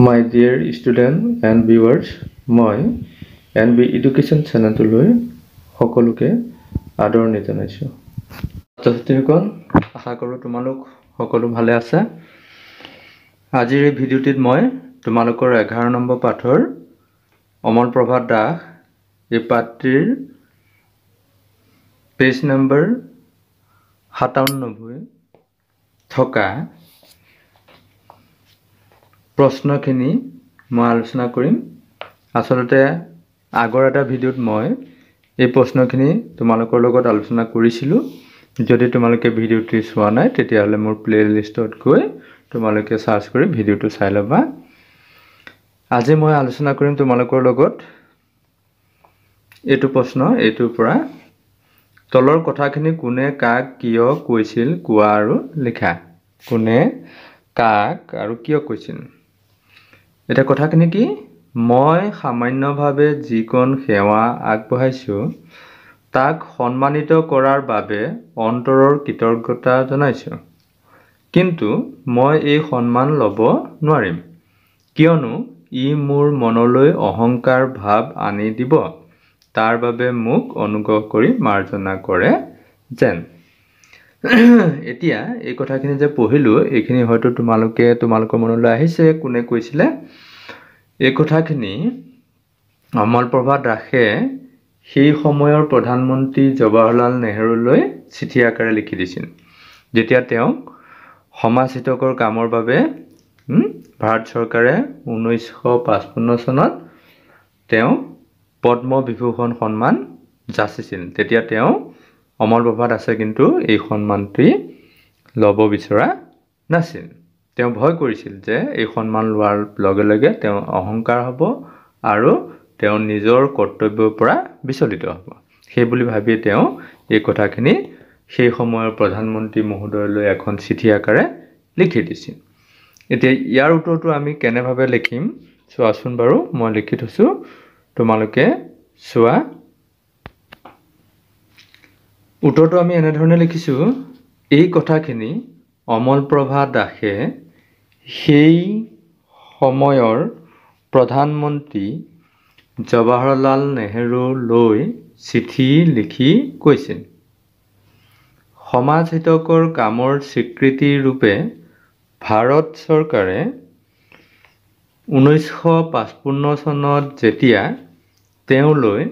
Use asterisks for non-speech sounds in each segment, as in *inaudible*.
my dear student and viewers মই N B education চেনেলটোলৈ সকলোকে আদৰণি জনাইছোঁ ছাত্ৰীসকল আশা কৰোঁ তোমালোক সকলো ভালে আছা আজিৰ এই ভিডিঅ'টিত মই তোমালোকৰ এঘাৰ নম্বৰ পাঠৰ অমল প্ৰভাত দাস এই পাত্ৰীৰ পেজ নম্বৰ সাতাৱন্নব্বৈ থকা প্ৰশ্নখিনি মই আলোচনা কৰিম আচলতে আগৰ এটা ভিডিঅ'ত মই এই প্ৰশ্নখিনি তোমালোকৰ লগত আলোচনা কৰিছিলোঁ যদি তোমালোকে ভিডিঅ'টি চোৱা নাই তেতিয়াহ'লে মোৰ প্লে'লিষ্টত গৈ তোমালোকে চাৰ্চ কৰি ভিডিঅ'টো চাই ল'বা আজি মই আলোচনা কৰিম তোমালোকৰ লগত এইটো প্ৰশ্ন এইটোৰ পৰা তলৰ কথাখিনি কোনে কাক কিয় কৈছিল কোৱা আৰু লিখা কোনে কাক আৰু কিয় কৈছিল এতিয়া কথাখিনি কি মই সামান্যভাৱে যিকণ সেৱা আগবঢ়াইছোঁ তাক সন্মানিত কৰাৰ বাবে অন্তৰৰ কৃতজ্ঞতা জনাইছোঁ কিন্তু মই এই সন্মান ল'ব নোৱাৰিম কিয়নো ই মোৰ মনলৈ অহংকাৰ ভাৱ আনি দিব তাৰ বাবে মোক অনুগ্ৰহ কৰি মাৰ্জনা কৰে যেন *clears throat* এতিয়া এই কথাখিনি যে পঢ়িলোঁ এইখিনি হয়তো তোমালোকে তোমালোকৰ মনলৈ আহিছে কোনে কৈছিলে এই কথাখিনি অমল প্ৰভা দাসে সেই সময়ৰ প্ৰধানমন্ত্ৰী জৱাহৰলাল নেহৰুলৈ চিঠি আকাৰে লিখি দিছিল যেতিয়া তেওঁক সমাজ হিতকৰ কামৰ বাবে ভাৰত চৰকাৰে ঊনৈছশ পাঁচপন্ন চনত তেওঁ পদ্মবিভূষণ সন্মান যাচিছিল তেতিয়া তেওঁ অমৰ প্ৰভাত আছে কিন্তু এই সন্মানটি ল'ব বিচৰা নাছিল তেওঁ ভয় কৰিছিল যে এই সন্মান লোৱাৰ লগে লগে তেওঁ অহংকাৰ হ'ব আৰু তেওঁ নিজৰ কৰ্তব্যৰ পৰা বিচলিত হ'ব সেই বুলি ভাবিয়ে তেওঁ এই কথাখিনি সেই সময়ৰ প্ৰধানমন্ত্ৰী মহোদয়লৈ এখন চিঠি আকাৰে লিখি দিছিল এতিয়া ইয়াৰ উত্তৰটো আমি কেনেভাৱে লিখিম চোৱাচোন বাৰু মই লিখি থৈছোঁ তোমালোকে চোৱা উত্তৰটো আমি এনেধৰণে লিখিছোঁ এই কথাখিনি অমলপ্ৰভা দাসে সেই সময়ৰ প্ৰধানমন্ত্ৰী জৱাহৰলাল নেহেৰুলৈ চিঠি লিখি কৈছিল সমাজ হিতকৰ কামৰ স্বীকৃতিৰূপে ভাৰত চৰকাৰে ঊনৈছশ পঁচপন্ন চনত যেতিয়া তেওঁলৈ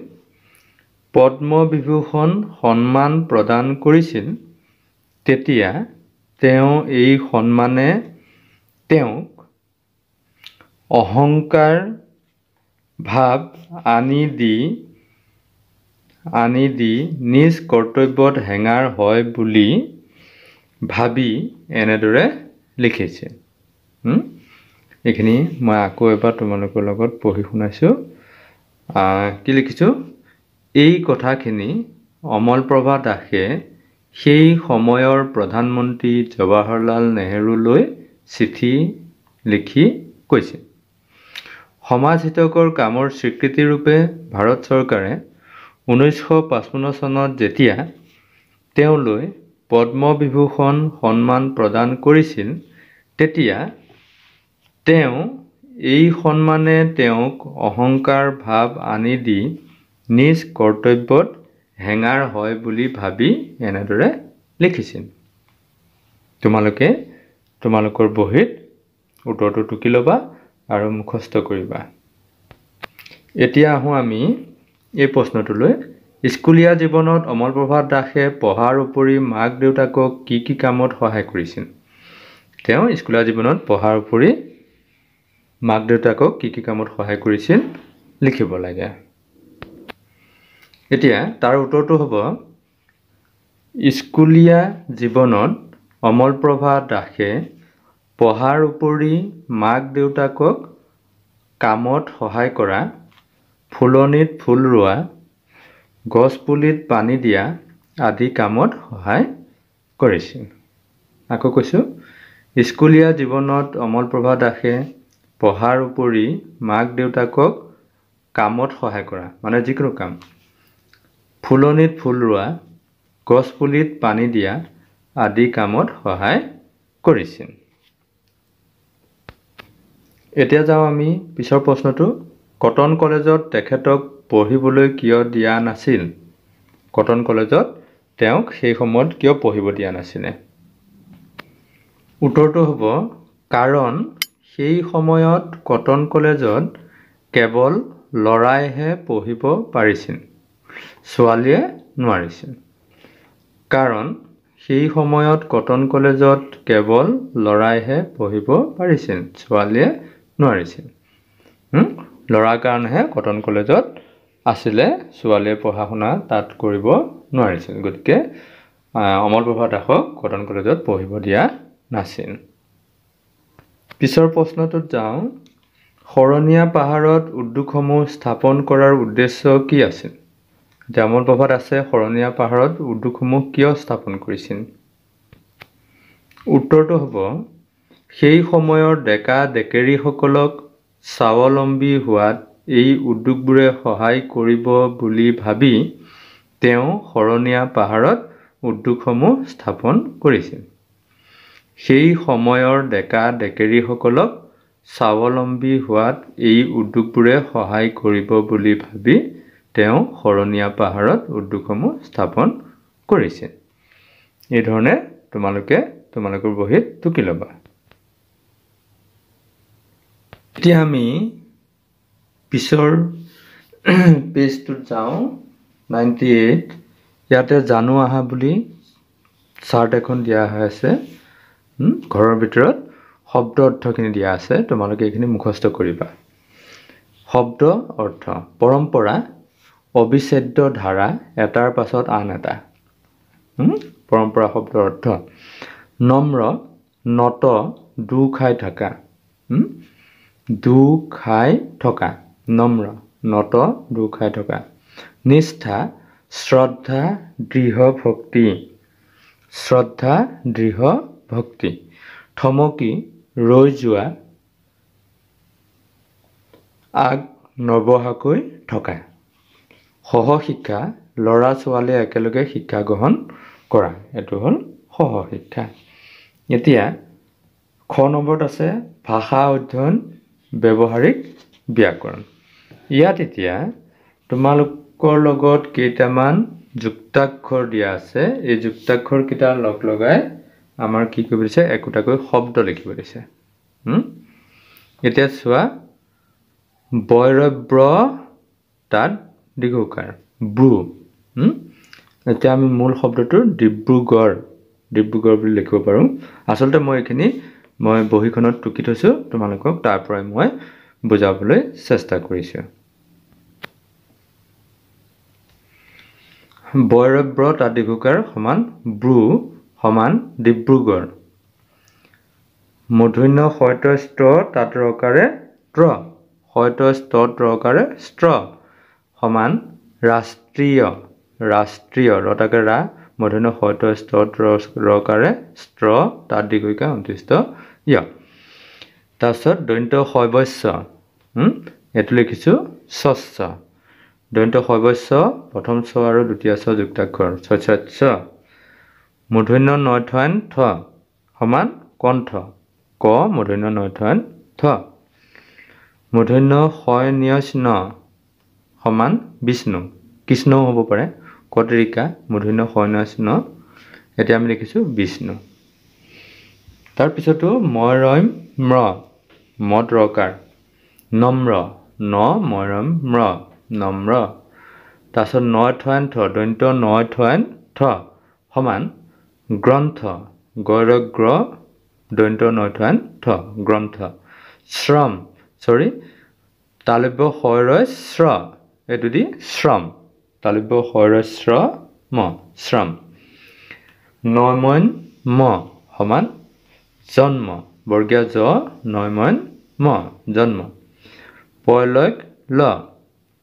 পদ্মবিভূষণ সন্মান প্ৰদান কৰিছিল তেতিয়া তেওঁ এই সন্মানে তেওঁক অহংকাৰ ভাৱ আনি দি আনি দি নিজ কৰ্তব্যত হেঙাৰ হয় বুলি ভাবি এনেদৰে লিখিছে এইখিনি মই আকৌ এবাৰ তোমালোকৰ লগত পঢ়ি শুনাইছোঁ কি লিখিছোঁ এই কথাখিনি অমলপ্ৰভা দাসে সেই সময়ৰ প্ৰধানমন্ত্ৰী জৱাহৰলাল নেহৰুলৈ চিঠি লিখি কৈছে সমাজ হিতকৰ কামৰ স্বীকৃতিৰূপে ভাৰত চৰকাৰে ঊনৈছশ পঁচপন্ন চনত যেতিয়া তেওঁলৈ পদ্মবিভূষণ সন্মান প্ৰদান কৰিছিল তেতিয়া তেওঁ এই সন্মানে তেওঁক অহংকাৰ ভাৱ আনি দি নিজ কৰ্তব্যত হেঙাৰ হয় বুলি ভাবি এনেদৰে লিখিছিল তোমালোকে তোমালোকৰ বহীত উত্তৰটো টুকি ল'বা আৰু মুখস্থ কৰিবা এতিয়া আহোঁ আমি এই প্ৰশ্নটোলৈ স্কুলীয়া জীৱনত অমল প্ৰভাত দাসে পঢ়াৰ উপৰি মাক দেউতাকক কি কি কামত সহায় কৰিছিল তেওঁ স্কুলীয়া জীৱনত পঢ়াৰ উপৰি মাক দেউতাকক কি কি কামত সহায় কৰিছিল লিখিব লাগে এতিয়া তাৰ উত্তৰটো হ'ব স্কুলীয়া জীৱনত অমলপ্ৰভা দাসে পঢ়াৰ উপৰি মাক দেউতাকক কামত সহায় কৰা ফুলনিত ফুল ৰোৱা গছপুলিত পানী দিয়া আদি কামত সহায় কৰিছিল আকৌ কৈছোঁ স্কুলীয়া জীৱনত অমলপ্ৰভা দাসে পঢ়াৰ উপৰি মাক দেউতাকক কামত সহায় কৰা মানে যিকোনো কাম ফুলনিত ফুল ৰোৱা গছপুলিত পানী দিয়া আদি কামত সহায় কৰিছিল এতিয়া যাওঁ আমি পিছৰ প্ৰশ্নটো কটন কলেজত তেখেতক পঢ়িবলৈ কিয় দিয়া নাছিল কটন কলেজত তেওঁক সেই সময়ত কিয় পঢ়িব দিয়া নাছিলে উত্তৰটো হ'ব কাৰণ সেই সময়ত কটন কলেজত কেৱল ল'ৰাইহে পঢ়িব পাৰিছিল ছোৱালীয়ে নোৱাৰিছিল কাৰণ সেই সময়ত কটন কলেজত কেৱল ল'ৰাইহে পঢ়িব পাৰিছিল ছোৱালীয়ে নোৱাৰিছিল ল'ৰাৰ কাৰণেহে কটন কলেজত আছিলে ছোৱালীয়ে পঢ়া শুনা তাত কৰিব নোৱাৰিছিল গতিকে প্ৰভা দাসক কটন কলেজত পঢ়িব দিয়া নাছিল পিছৰ প্ৰশ্নটোত যাওঁ শৰণীয়া পাহাৰত উদ্যোগসমূহ স্থাপন কৰাৰ উদ্দেশ্য কি আছিল জামল প্ৰভাত আছে শৰণীয়া পাহাৰত উদ্যোগসমূহ কিয় স্থাপন কৰিছিল উত্তৰটো হ'ব সেই সময়ৰ ডেকা ডেকেৰীসকলক স্বাৱলম্বী হোৱাত এই উদ্যোগবোৰে সহায় কৰিব বুলি ভাবি তেওঁ শৰণীয়া পাহাৰত উদ্যোগসমূহ স্থাপন কৰিছিল সেই সময়ৰ ডেকা ডেকেৰীসকলক স্বাৱলম্বী হোৱাত এই উদ্যোগবোৰে সহায় কৰিব বুলি ভাবি তেওঁ শৰণীয়া পাহাৰত উদ্যোগসমূহ স্থাপন কৰিছে এইধৰণে তোমালোকে তোমালোকৰ বহীত টুকি ল'বা এতিয়া আমি পিছৰ পেজটোত যাওঁ নাইণ্টি এইট ইয়াতে জানো আহা বুলি চাৰ্ট এখন দিয়া হৈ আছে ঘৰৰ ভিতৰত শব্দ অৰ্থখিনি দিয়া আছে তোমালোকে এইখিনি মুখস্থ কৰিবা শব্দ অৰ্থ পৰম্পৰা অবিচ্ছেদ্য ধাৰা এটাৰ পাছত আন এটা পৰম্পৰা শব্দৰ অৰ্থ নম্ৰ নত দু খাই থকা দু খাই থকা নম্ৰ নত দু খাই থকা নিষ্ঠা শ্ৰদ্ধা দৃঢ় ভক্তি শ্ৰদ্ধা দৃঢ় ভক্তি থমকি ৰৈ যোৱা আগ নবহাকৈ থকা সহ শিক্ষা ল'ৰা ছোৱালী একেলগে শিক্ষা গ্ৰহণ কৰা এইটো হ'ল সহ শিক্ষা এতিয়া খ নম্বৰত আছে ভাষা অধ্যয়ন ব্যৱহাৰিক ব্যাকৰণ ইয়াত এতিয়া তোমালোকৰ লগত কেইটামান যুক্তাক্ষৰ দিয়া আছে এই যুক্তাক্ষৰকেইটা লগ লগাই আমাৰ কি কৰিব দিছে একোটাকৈ শব্দ লিখিব দিছে এতিয়া চোৱা বৈৰব্য তাত দীৰ্ঘ ব্ৰু এতিয়া আমি মূল শব্দটো ডিব্ৰুগড় ডিব্ৰুগড় বুলি লিখিব পাৰোঁ আচলতে মই এইখিনি মই বহীখনত টুকি থৈছোঁ তোমালোকক তাৰ পৰাই মই বুজাবলৈ চেষ্টা কৰিছোঁ বৈৰব্ৰ তাদিভোকাৰ সমান ব্ৰু সমান ডিব্ৰুগড় মধুন্য শয়ত স্ত্ৰ তাত ৰকাৰে ত্ৰ শয়ত স্ত ত্ৰকাৰে স্ত্ৰ সমান ৰাষ্ট্ৰীয় ৰাষ্ট্ৰীয় ৰতাকে ৰা মধুন সত স্তত স্ত্ৰ তাত দীঘৈকা অন্তিষ্ট য় তাৰপিছত দন্ত সৰ্বস্ব এইটো লিখিছোঁ স্বচ্ছ দন্ত সৰ্বস্ব প্ৰথম স্ব আৰু দ্বিতীয় স্ব যুক্তাক্ষৰ স্বচ্ছ মূৰ্ধন্য নথয়ন থ সমান কণ্ঠ ক মূৰ্ধন্য নথয়ন থ মূৰ্ধন্য শয় নিয় সমান বিষ্ণু কৃষ্ণও হ'ব পাৰে কটৰিকা মূৰ্ধন্য শৈন্যচ্ন এতিয়া আমি লিখিছোঁ বিষ্ণু তাৰপিছতো মৰম ম্ৰ মদ ৰকাৰ নম্ৰ ন মৰম ম্ৰ নম্ৰ তাৰপিছত ন থয়ান থ দন্ত ন থয়ান থ সমান গ্ৰন্থ গৈৰগ্ৰ দন্ত ন থয়ান থ গ্ৰন্থ শ্ৰম চৰি তালব্য শৰয় শ্ৰ এইটো দি শ্ৰম তালব্য হৰস্ৰ ম শ্ৰম নয়মন ম সমান জন্ম বৰ্গীয় জ নয়মন ম জন্ম পয়লৈক ল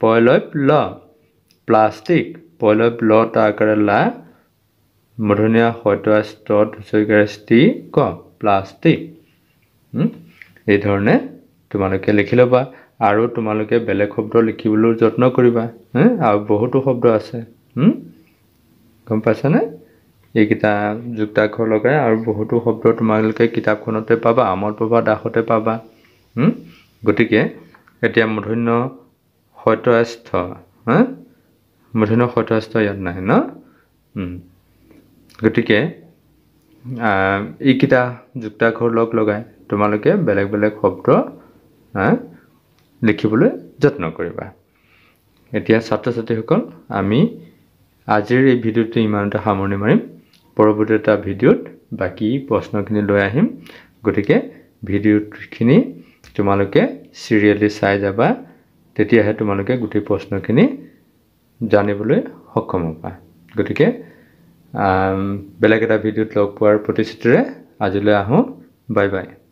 পয়লৈপ ল প্লাষ্টিক পয়লৈপ ল তাৰ কাৰে লা মধুনীয়া সত্যাস্তৈকাৰে স্ত্ৰী ক প্লাষ্টিক এই ধৰণে তোমালোকে লিখি ল'বা আৰু তোমালোকে বেলেগ শব্দ লিখিবলৈও যত্ন কৰিবা আৰু বহুতো শব্দ আছে গম পাইছানে এইকেইটা যুক্তাক্ষৰ লগাই আৰু বহুতো শব্দ তোমালোকে কিতাপখনতে পাবা আমত পাবা দাসতে পাবা গতিকে এতিয়া মধুন্য সত্যস্থ মূধন্য সত্যস্থ ইয়াত নাই ন গতিকে এইকেইটা যুক্তাক্ষৰ লগ লগাই তোমালোকে বেলেগ বেলেগ শব্দ হা লিখিবলৈ যত্ন কৰিবা এতিয়া ছাত্ৰ ছাত্ৰীসকল আমি আজিৰ এই ভিডিঅ'টো ইমানতে সামৰণি মাৰিম পৰৱৰ্তী এটা ভিডিঅ'ত বাকী প্ৰশ্নখিনি লৈ আহিম গতিকে ভিডিঅ'খিনি তোমালোকে চিৰিয়েলি চাই যাবা তেতিয়াহে তোমালোকে গোটেই প্ৰশ্নখিনি জানিবলৈ সক্ষম হ'বা গতিকে বেলেগ এটা ভিডিঅ'ত লগ পোৱাৰ প্ৰতিশ্ৰুতিৰে আজিলৈ আহোঁ বাই বাই